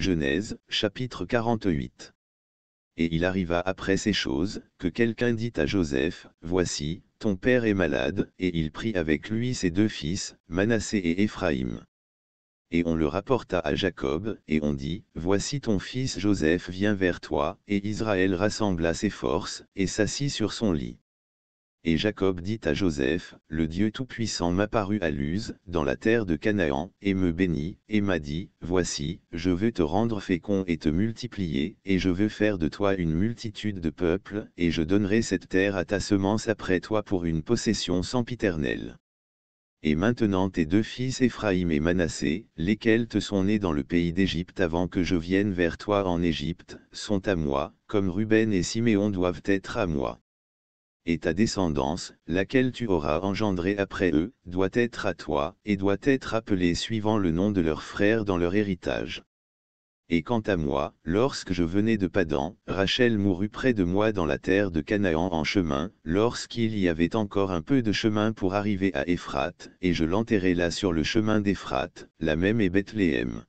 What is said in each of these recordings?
Genèse, chapitre 48. Et il arriva après ces choses, que quelqu'un dit à Joseph, Voici, ton père est malade, et il prit avec lui ses deux fils, Manassé et Éphraïm. Et on le rapporta à Jacob, et on dit, Voici ton fils Joseph vient vers toi, et Israël rassembla ses forces, et s'assit sur son lit. Et Jacob dit à Joseph, Le Dieu Tout-Puissant m'apparut à Luz, dans la terre de Canaan, et me bénit, et m'a dit, Voici, je veux te rendre fécond et te multiplier, et je veux faire de toi une multitude de peuples, et je donnerai cette terre à ta semence après toi pour une possession sempiternelle. Et maintenant tes deux fils Éphraïm et Manassé, lesquels te sont nés dans le pays d'Égypte avant que je vienne vers toi en Égypte, sont à moi, comme Ruben et Siméon doivent être à moi et ta descendance, laquelle tu auras engendrée après eux, doit être à toi, et doit être appelée suivant le nom de leurs frères dans leur héritage. Et quant à moi, lorsque je venais de Padan, Rachel mourut près de moi dans la terre de Canaan en chemin, lorsqu'il y avait encore un peu de chemin pour arriver à Éphrate, et je l'enterrai là sur le chemin d'Éphrate, la même est Bethléem.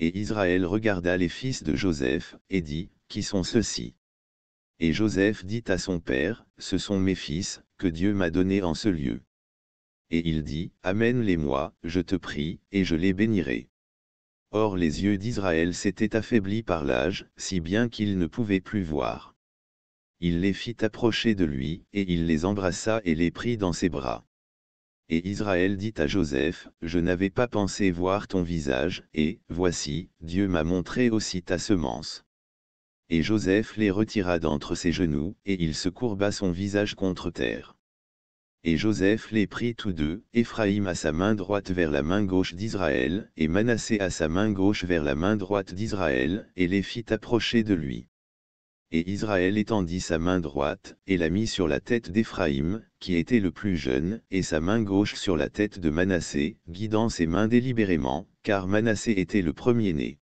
Et Israël regarda les fils de Joseph, et dit, Qui sont ceux-ci et Joseph dit à son père, Ce sont mes fils, que Dieu m'a donnés en ce lieu. Et il dit, Amène-les-moi, je te prie, et je les bénirai. Or les yeux d'Israël s'étaient affaiblis par l'âge, si bien qu'ils ne pouvaient plus voir. Il les fit approcher de lui, et il les embrassa et les prit dans ses bras. Et Israël dit à Joseph, Je n'avais pas pensé voir ton visage, et, voici, Dieu m'a montré aussi ta semence et Joseph les retira d'entre ses genoux, et il se courba son visage contre terre. Et Joseph les prit tous deux, Éphraïm à sa main droite vers la main gauche d'Israël, et Manassé à sa main gauche vers la main droite d'Israël, et les fit approcher de lui. Et Israël étendit sa main droite, et la mit sur la tête d'Éphraïm, qui était le plus jeune, et sa main gauche sur la tête de Manassé, guidant ses mains délibérément, car Manassé était le premier-né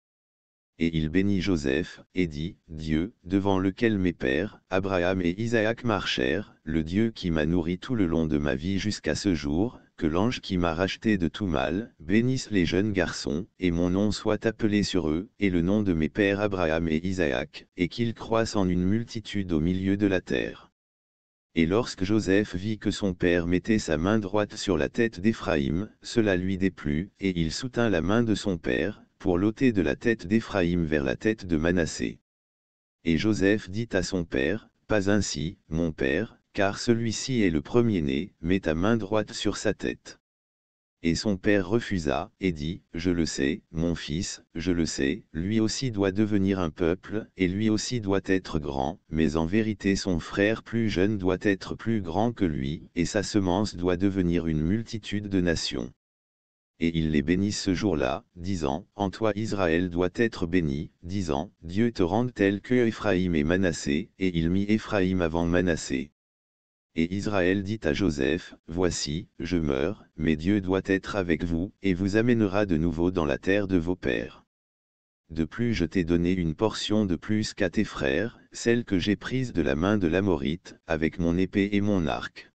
et il bénit Joseph, et dit, Dieu, devant lequel mes pères, Abraham et Isaac marchèrent, le Dieu qui m'a nourri tout le long de ma vie jusqu'à ce jour, que l'ange qui m'a racheté de tout mal, bénisse les jeunes garçons, et mon nom soit appelé sur eux, et le nom de mes pères Abraham et Isaac, et qu'ils croissent en une multitude au milieu de la terre. Et lorsque Joseph vit que son père mettait sa main droite sur la tête d'Éphraïm, cela lui déplut, et il soutint la main de son père, pour l'ôter de la tête d'Éphraïm vers la tête de Manassé. Et Joseph dit à son père, Pas ainsi, mon père, car celui-ci est le premier-né, mets ta main droite sur sa tête. Et son père refusa, et dit, Je le sais, mon fils, je le sais, lui aussi doit devenir un peuple, et lui aussi doit être grand, mais en vérité son frère plus jeune doit être plus grand que lui, et sa semence doit devenir une multitude de nations et il les bénit ce jour-là, disant, En toi Israël doit être béni, disant, Dieu te rende tel que Ephraïm est Manassé, et il mit Ephraïm avant Manassé. Et Israël dit à Joseph, Voici, je meurs, mais Dieu doit être avec vous, et vous amènera de nouveau dans la terre de vos pères. De plus je t'ai donné une portion de plus qu'à tes frères, celle que j'ai prise de la main de l'Amorite, avec mon épée et mon arc.